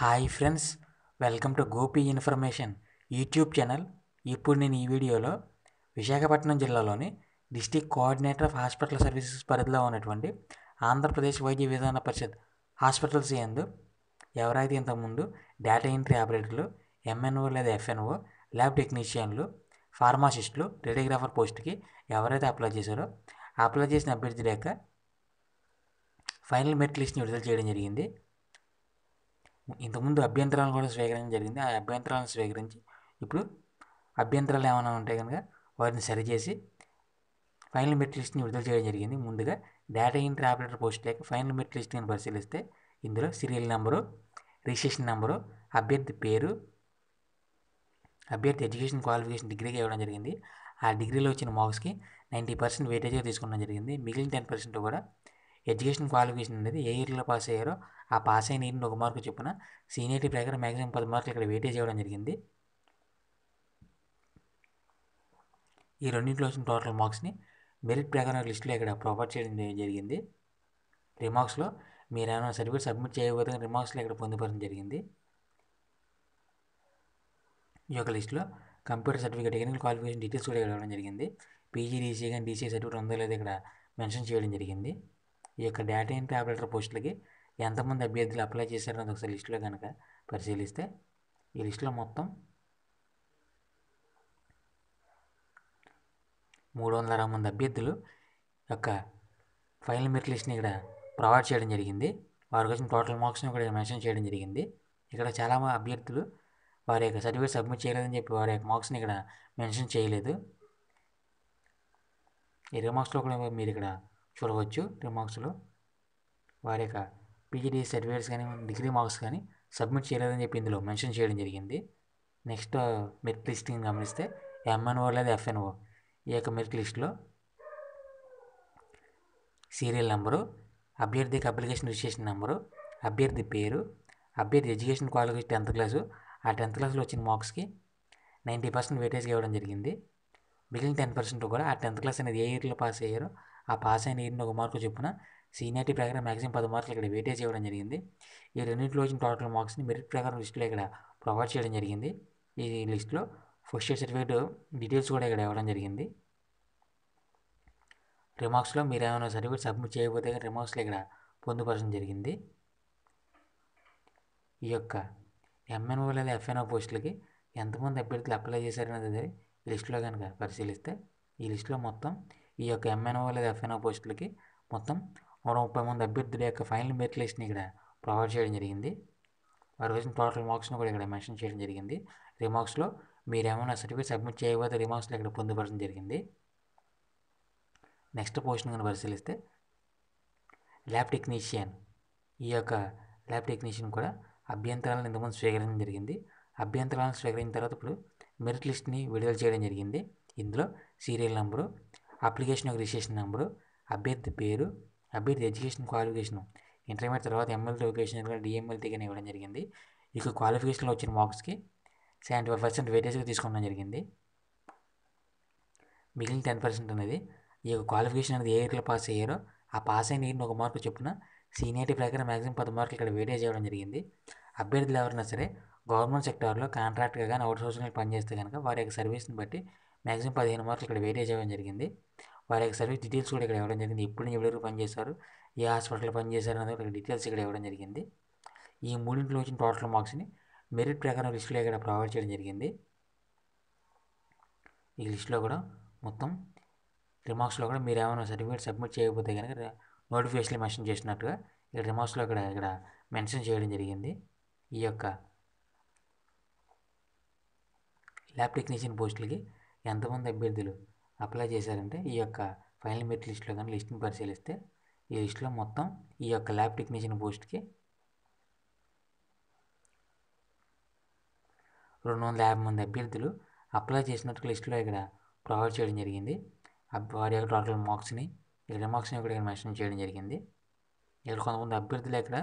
hi friends welcome to Gopi information YouTube channel ఇప్పుడు నేను ఈ వీడియోలో విశాఖపట్నం జిల్లాలోని district coordinator of hospital services పరిధిలో ఉన్నటువంటి ఆంధ్రప్రదేశ్ వైద్య విధాన పరిషత్ హాస్పిటల్స్ ఎందు ఎవరైతే ఇంతకుముందు డేటా ఎంట్రీ ఆపరేటర్లు ఎంఎన్ఓ లేదా ఎఫ్ఎన్ఓ ల్యాబ్ టెక్నీషియన్లు ఫార్మాసిస్టులు రేడియోగ్రాఫర్ పోస్ట్కి ఎవరైతే అప్లై చేశారో అప్లై చేసిన అభ్యర్థి లేక ఫైనల్ మెరిట్ లిస్ట్ని విడుదల చేయడం జరిగింది ఇంతకుముందు అభ్యంతరాలు కూడా స్వీకరించడం జరిగింది ఆ అభ్యంతరాలను స్వీకరించి ఇప్పుడు అభ్యంతరాలు ఏమైనా ఉంటే కనుక వాటిని సరిచేసి ఫైనల్ మెరిట్ లిస్ట్ని విడుదల చేయడం జరిగింది ముందుగా డేటా ఎంట్రీ ఆపరేటర్ లేక ఫైనల్ మెరిట్ లిస్ట్ని పరిశీలిస్తే ఇందులో సీరియల్ నెంబరు రిజిస్ట్రేషన్ నెంబరు అభ్యర్థి పేరు అభ్యర్థి ఎడ్యుకేషన్ క్వాలిఫికేషన్ డిగ్రీకి ఇవ్వడం జరిగింది ఆ డిగ్రీలో వచ్చిన మార్క్స్కి నైంటీ పర్సెంట్ వెయిటేజ్గా తీసుకోవడం జరిగింది మిగిలిన టెన్ పర్సెంట్ కూడా ఎడ్యుకేషన్ క్వాలిఫికేషన్ అనేది ఏ ఇయర్లో పాస్ అయ్యారో ఆ పాస్ అయిన ఇయర్ని ఒక మార్కు చొప్పున సీనియర్టీ ప్రకారం మ్యాక్సిమం పది మార్కులు ఇక్కడ వెయిటేజ్ ఇవ్వడం జరిగింది ఈ రెండింటిలో వచ్చిన టోటల్ మార్క్స్ని మెరిట్ ప్రకారం లిస్టులో ఇక్కడ ప్రొవైడ్ చేయడం జరిగింది రిమార్క్స్లో మీరు ఏమైనా సర్టిఫికేట్ సబ్మిట్ చేయకపోతే రిమార్క్స్లో ఇక్కడ పొందుపరచడం జరిగింది ఈ యొక్క లిస్టులో computer certificate technical qualification details కూడా ఇవ్వడం జరిగింది పీజీడీసీ కానీ డీసీ సర్టిఫికేట్ ఉందో లేదో ఇక్కడ మెన్షన్ చేయడం జరిగింది ఈ యొక్క డేటా ఎంట్రీ ఆపరేటర్ పోస్టులకి ఎంతమంది అభ్యర్థులు అప్లై చేశారన్నది ఒకసారి లిస్టులో కనుక పరిశీలిస్తే ఈ లిస్టులో మొత్తం మూడు వందల అరవై మంది అభ్యర్థులు యొక్క ఫైనల్ మెరిట్ లిస్ట్ని ఇక్కడ ప్రొవైడ్ చేయడం జరిగింది వారికి వచ్చిన టోటల్ మార్క్స్ని ఇక్కడ మెన్షన్ చేయడం జరిగింది ఇక్కడ చాలా అభ్యర్థులు వారి యొక్క సర్టిఫికేట్ సబ్మిట్ చేయలేదని చెప్పి వారి యొక్క మార్క్స్ని ఇక్కడ మెన్షన్ చేయలేదు ఇరవై మార్క్స్లో కూడా మీరు ఇక్కడ చూడవచ్చు రిమార్క్స్లో వారి యొక్క పీజీడీ సర్టిఫికేట్స్ కానీ డిగ్రీ మార్క్స్ కానీ సబ్మిట్ చేయలేదని చెప్పి ఇందులో మెన్షన్ చేయడం జరిగింది నెక్స్ట్ మెరిట్ లిస్టింగ్ గమనిస్తే ఎంఎన్ఓ లేదా ఎఫ్ఎన్ఓ ఈ యొక్క మెరిట్ లిస్ట్లో సీరియల్ నెంబరు అభ్యర్థికి అప్లికేషన్ రిజిస్ట్రేషన్ నెంబరు అభ్యర్థి పేరు అభ్యర్థి ఎడ్యుకేషన్ క్వాలిఫికేషన్ టెన్త్ క్లాసు ఆ టెన్త్ క్లాస్లో వచ్చిన మార్క్స్కి నైంటీ పర్సెంట్ వెయిటేజ్గా ఇవ్వడం జరిగింది మిగిలిన టెన్ పర్సెంట్ కూడా ఆ టెన్త్ క్లాస్ అనేది ఏ ఇయర్లో పాస్ అయ్యారో ఆ పాస్ అయిన ఎయిర్ని ఒక మార్కు చెప్పున సీనియారిటీ ప్రకారం మ్యాక్సిమం పది మార్కులు ఇక్కడ వెయిటేజ్ చేయడం జరిగింది ఈ రెండింటిలో వచ్చిన టోటల్ మార్క్స్ని మెరిట్ ప్రకారం లిస్టులో ఇక్కడ ప్రొవైడ్ చేయడం జరిగింది ఈ లిస్టులో ఫస్ట్ ఇయర్ సర్టిఫికేట్ డీటెయిల్స్ కూడా ఇక్కడ ఇవ్వడం జరిగింది రిమార్క్స్లో మీరు ఏమైనా సర్టిఫికేట్ సబ్మిట్ చేయకపోతే రిమార్క్స్లో ఇక్కడ పొందుపరచడం జరిగింది ఈ యొక్క ఎంఎన్ఓ లేదా ఎఫ్ఎన్ఓ పోస్టులకి ఎంతమంది అభ్యర్థులు అప్లై చేశారనేది లిస్టులో కనుక పరిశీలిస్తే ఈ లిస్టులో మొత్తం ఈ యొక్క ఎంఎన్ఓ లేదా ఎఫ్ఎన్ఓ పోస్టులకి మొత్తం నూట ముప్పై మంది అభ్యర్థుల యొక్క ఫైనల్ మెరిట్ లిస్ట్ని ఇక్కడ ప్రొవైడ్ చేయడం జరిగింది వారు వేసిన టోటల్ మార్క్స్ని కూడా ఇక్కడ మెన్షన్ చేయడం జరిగింది రిమార్క్స్లో మీరు ఏమైనా సర్టిఫికేట్ సబ్మిట్ చేయకపోతే రిమార్క్స్లో ఇక్కడ పొందుపరచడం జరిగింది నెక్స్ట్ పోస్ట్ని కనుక పరిశీలిస్తే ల్యాబ్ టెక్నీషియన్ ఈ యొక్క ల్యాబ్ టెక్నీషియన్ కూడా అభ్యంతరాలను ఇంతకుముందు స్వీకరించడం జరిగింది అభ్యంతరాలను స్వీకరించిన తర్వాత ఇప్పుడు మెరిట్ లిస్ట్ని విడుదల చేయడం జరిగింది ఇందులో సీరియల్ నెంబరు అప్లికేషన్ యొక్క రిజిస్ట్రేషన్ నెంబరు అభ్యర్థి పేరు అభ్యర్థి ఎడ్యుకేషన్ క్వాలిఫికేషన్ ఇంటర్మీడియట్ తర్వాత ఎంఎల్ లొకేషన్ డిఎంఎల్టీ కానీ ఇవ్వడం జరిగింది ఇక క్వాలిఫికేషన్లో వచ్చిన మార్క్స్కి సెవెంటీ ఫైవ్ పర్సెంట్ వెయిటేజ్గా తీసుకోవడం జరిగింది మిగిలిన టెన్ పర్సెంట్ అనేది ఈ యొక్క క్వాలిఫికేషన్ అనేది ఏ ఇయర్లో పాస్ అయ్యారో ఆ పాస్ అయిన ఇయర్ని ఒక మార్కు చెప్పిన సీనియారిటీ ప్రకారం మ్యాక్సిమం పది మార్కులు ఇక్కడ వెయిటేజ్ చేయడం జరిగింది అభ్యర్థులు ఎవరైనా సరే గవర్నమెంట్ సెక్టార్లో కాంట్రాక్ట్గా కానీ అవుట్ సోర్సింగ్ పనిచేస్తే కనుక వారి యొక్క సర్వీస్ని బట్టి మ్యాక్సిమం పదిహేను మార్కులు ఇక్కడ వెయిటేజ్ చేయడం జరిగింది వారి యొక్క సర్వీస్ డీటెయిల్స్ కూడా ఇక్కడ ఇవ్వడం జరిగింది ఎప్పుడు నుంచి ఎప్పటివరకు పనిచేశారు ఏ హాస్పిటల్ పనిచేశారు అనేది ఇక్కడ డీటెయిల్స్ ఇక్కడ ఇవ్వడం జరిగింది ఈ మూడింటిలో వచ్చిన టోటల్ మార్క్స్ని మెరిట్ ప్రకారం లిస్టులో ఇక్కడ ప్రొవైడ్ చేయడం జరిగింది ఈ లిస్టులో కూడా మొత్తం రిమార్క్స్లో కూడా మీరు ఏమైనా సర్టిఫికేట్ సబ్మిట్ చేయకపోతే కనుక నోటిఫికేషన్ మెన్షన్ చేసినట్టుగా ఇక్కడ రిమార్క్స్లో ఇక్కడ ఇక్కడ మెన్షన్ చేయడం జరిగింది ఈ యొక్క ల్యాబ్ టెక్నీషియన్ పోస్టులకి ఎంతమంది అభ్యర్థులు అప్లై చేశారంటే ఈ యొక్క ఫైనల్ మెరిట్ లిస్ట్లో కానీ లిస్ట్ని పరిశీలిస్తే ఈ లిస్ట్లో మొత్తం ఈ యొక్క ల్యాబ్ టెక్నీషియన్ పోస్ట్కి రెండు వందల యాభై మంది అభ్యర్థులు అప్లై చేసినట్టు లిస్టులో ఇక్కడ ప్రొవైడ్ చేయడం జరిగింది వారి యొక్క టోటల్ మార్క్స్ని ఇక్కడ మార్క్స్ని ఇక్కడ మెన్షన్ చేయడం జరిగింది ఇక్కడ కొంతమంది అభ్యర్థులు ఇక్కడ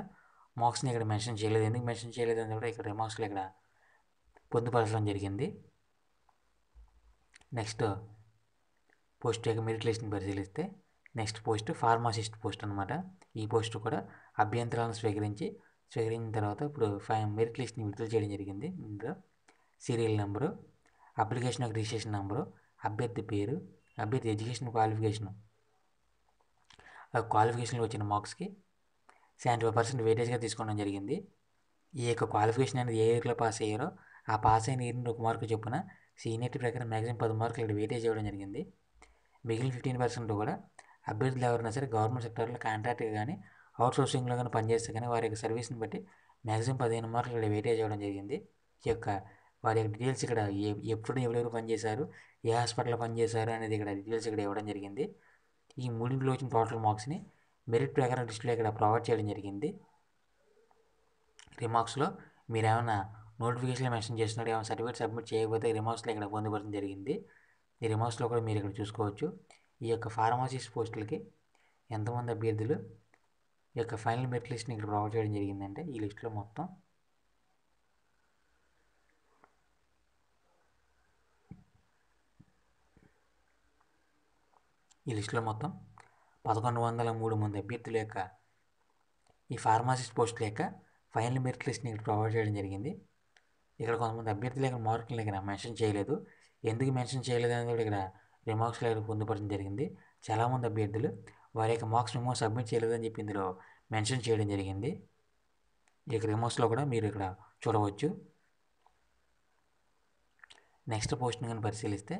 మార్క్స్ని ఇక్కడ మెన్షన్ చేయలేదు ఎందుకు మెన్షన్ చేయలేదు అని కూడా ఇక్కడ రిమార్క్స్లో ఇక్కడ పొందుపరచడం జరిగింది నెక్స్ట్ పోస్ట్ యొక్క మెరిట్ లిస్ట్ని పరిశీలిస్తే నెక్స్ట్ పోస్ట్ ఫార్మాసిస్ట్ పోస్ట్ అనమాట ఈ పోస్ట్ కూడా అభ్యంతరాలను స్వీకరించి స్వీకరించిన తర్వాత ఇప్పుడు ఫైవ్ మెరిట్ లిస్ట్ని విడుదల చేయడం జరిగింది ఇందులో సీరియల్ నెంబరు అప్లికేషన్ యొక్క రిజిస్ట్రేషన్ నెంబరు అభ్యర్థి పేరు అభ్యర్థి ఎడ్యుకేషన్ క్వాలిఫికేషన్ క్వాలిఫికేషన్లో వచ్చిన మార్క్స్కి సెవెంటీ ఫైవ్ పర్సెంట్ వెయిటేజ్గా తీసుకోవడం జరిగింది ఈ యొక్క క్వాలిఫికేషన్ అనేది ఏ ఇయర్లో పాస్ అయ్యారో ఆ పాస్ అయిన ఇయర్ని ఒక మార్కు చొప్పున సీనియర్టీ ప్రకారం మ్యాక్సిమం పది మార్కులు వెయిటేజ్ ఇవ్వడం జరిగింది మిగిలిన ఫిఫ్టీన్ పర్సెంట్ కూడా అభ్యర్థులు ఎవరైనా సరే గవర్నమెంట్ సెక్టర్లో కాంట్రాక్ట్గా కానీ అవుట్సోర్సింగ్లో కానీ పనిచేస్తే కానీ వారి యొక్క సర్వీస్ని బట్టి మ్యాక్సిమం పదిహేను మార్కులు ఇక్కడ వెయిటేజ్ అవ్వడం జరిగింది ఈ యొక్క వారి యొక్క డీటెయిల్స్ ఇక్కడ ఎప్పుడు ఎవరెవరు పనిచేశారు ఏ హాస్పిటల్లో పనిచేశారు అనేది ఇక్కడ డీటెయిల్స్ ఇక్కడ ఇవ్వడం జరిగింది ఈ మూడింటిలో వచ్చిన టోటల్ మార్క్స్ని మెరిట్ ప్రకారం లిస్టులో ఇక్కడ ప్రొవైడ్ చేయడం జరిగింది రిమార్క్స్లో మీరు ఏమైనా నోటిఫికేషన్లో మెన్షన్ చేస్తున్నారు ఏమైనా సర్టిఫికేట్ సబ్మిట్ చేయకపోతే రిమార్క్స్లో ఇక్కడ పొందుపరచడం జరిగింది ఈ రిమార్క్స్లో కూడా మీరు ఇక్కడ చూసుకోవచ్చు ఈ యొక్క ఫార్మసిస్ట్ పోస్టులకి ఎంతమంది అభ్యర్థులు ఈ యొక్క ఫైనల్ మెరిట్ లిస్ట్ని ఇక్కడ ప్రొవైడ్ చేయడం జరిగిందంటే ఈ లిస్ట్లో మొత్తం ఈ లిస్టులో మొత్తం పదకొండు వందల మూడు మంది అభ్యర్థుల యొక్క ఈ ఫార్మాసిస్ట్ పోస్టుల యొక్క ఫైనల్ మెరిట్ లిస్ట్ని ఇక్కడ ప్రొవైడ్ చేయడం జరిగింది ఇక్కడ కొంతమంది అభ్యర్థుల యొక్క మార్కులను ఇక్కడ మెన్షన్ చేయలేదు ఎందుకు మెన్షన్ చేయలేదు అనేది కూడా ఇక్కడ రిమార్క్స్లో పొందుపరచడం జరిగింది చాలామంది అభ్యర్థులు వారి యొక్క మార్క్స్ మేము సబ్మిట్ చేయలేదని చెప్పి ఇందులో మెన్షన్ చేయడం జరిగింది ఈ రిమార్క్స్లో రిమోట్స్లో కూడా మీరు ఇక్కడ చూడవచ్చు నెక్స్ట్ పోస్ట్ని కానీ పరిశీలిస్తే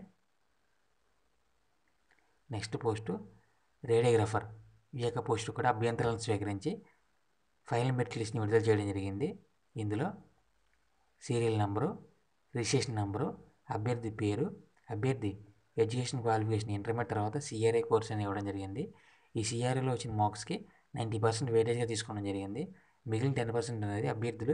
నెక్స్ట్ పోస్టు రేడియోగ్రాఫర్ ఈ యొక్క పోస్టు కూడా అభ్యంతరాలను స్వీకరించి ఫైనల్ మెరిట్ లిస్ట్ని విడుదల చేయడం జరిగింది ఇందులో సీరియల్ నెంబరు రిజిస్ట్రేషన్ నెంబరు అభ్యర్థి పేరు అభ్యర్థి ఎడ్యుకేషన్ క్వాలిఫికేషన్ ఇంటర్మీడియట్ తర్వాత సిఆర్ఏ కోర్స్ అని ఇవ్వడం జరిగింది ఈ సిఆర్ఏలో వచ్చిన మార్క్స్కి నైంటీ పర్సెంట్ వెయిటేజ్గా తీసుకోవడం జరిగింది మిగిలిన టెన్ పర్సెంట్ అనేది అభ్యర్థులు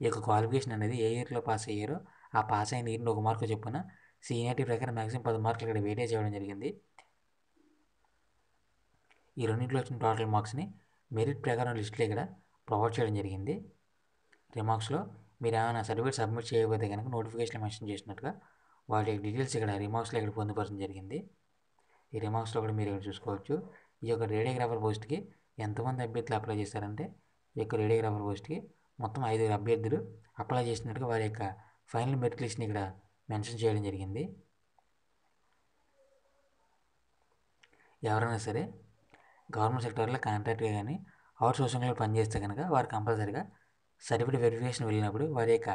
ఈ యొక్క క్వాలిఫికేషన్ అనేది ఏ ఇయర్లో పాస్ అయ్యారో ఆ పాస్ అయిన ఇయర్ని ఒక మార్కు చెప్పున సీనియారిటీ ప్రకారం మ్యాక్సిమం పది మార్కులు ఇక్కడ వెయిటేజ్ ఇవ్వడం జరిగింది ఈ రెండింటిలో వచ్చిన టోటల్ మార్క్స్ని మెరిట్ ప్రకారం లిస్ట్లో ఇక్కడ ప్రొవైడ్ చేయడం జరిగింది రిమార్క్స్లో మీరు ఏమైనా సర్టిఫికేట్ సబ్మిట్ చేయకపోతే కనుక నోటిఫికేషన్ మెన్షన్ చేసినట్టుగా వాటి డీటెయిల్స్ ఇక్కడ రిమార్క్స్లో ఇక్కడ పొందుపరచడం జరిగింది ఈ రిమార్క్స్లో కూడా మీరు ఇక్కడ చూసుకోవచ్చు ఈ యొక్క రేడియోగ్రాఫర్ పోస్ట్కి ఎంతమంది అభ్యర్థులు అప్లై చేశారంటే ఈ యొక్క రేడియోగ్రాఫర్ పోస్ట్కి మొత్తం ఐదుగురు అభ్యర్థులు అప్లై చేసినట్టుగా వారి యొక్క ఫైనల్ మెరిట్ లిస్ట్ని ఇక్కడ మెన్షన్ చేయడం జరిగింది ఎవరైనా సరే గవర్నమెంట్ సెక్టర్లో కాంట్రాక్ట్గా కానీ అవుట్ సోర్సింగ్లో పనిచేస్తే కనుక వారు కంపల్సరిగా సర్టిఫికేట్ వెరిఫికేషన్ వెళ్ళినప్పుడు వారి యొక్క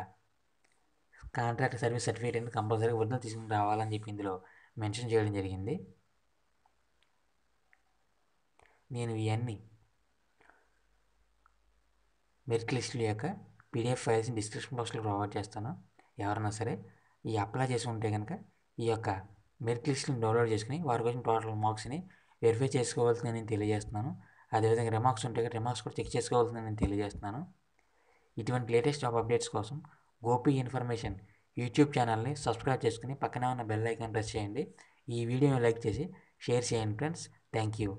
కాంట్రాక్ట్ సర్వీస్ సర్టిఫికేట్ అనేది కంపల్సరీ ఒరిజినల్ తీసుకుని రావాలని చెప్పి ఇందులో మెన్షన్ చేయడం జరిగింది నేను ఇవన్నీ మెరిట్ లిస్టుల యొక్క పీడిఎఫ్ ఫైల్స్ డిస్క్రిప్షన్ బాక్స్లో ప్రొవైడ్ చేస్తాను ఎవరైనా సరే ఈ అప్లై చేసి ఉంటే కనుక ఈ యొక్క మెరిట్ లిస్టులను డౌన్లోడ్ చేసుకుని వారి కోసం టోటల్ మార్క్స్ని వెరిఫై చేసుకోవాల్సిందని నేను తెలియజేస్తున్నాను అదేవిధంగా రిమార్క్స్ ఉంటే రిమార్క్స్ కూడా చెక్ చేసుకోవాల్సిందని నేను తెలియజేస్తున్నాను ఇటువంటి లేటెస్ట్ జాబ్ అప్డేట్స్ కోసం గోపి ఇన్ఫర్మేషన్ యూట్యూబ్ ఛానల్ని సబ్స్క్రైబ్ చేసుకుని పక్కన ఉన్న బెల్ ఐకాన్ ప్రెస్ చేయండి ఈ వీడియోని లైక్ చేసి షేర్ చేయండి ఫ్రెండ్స్ థ్యాంక్ యూ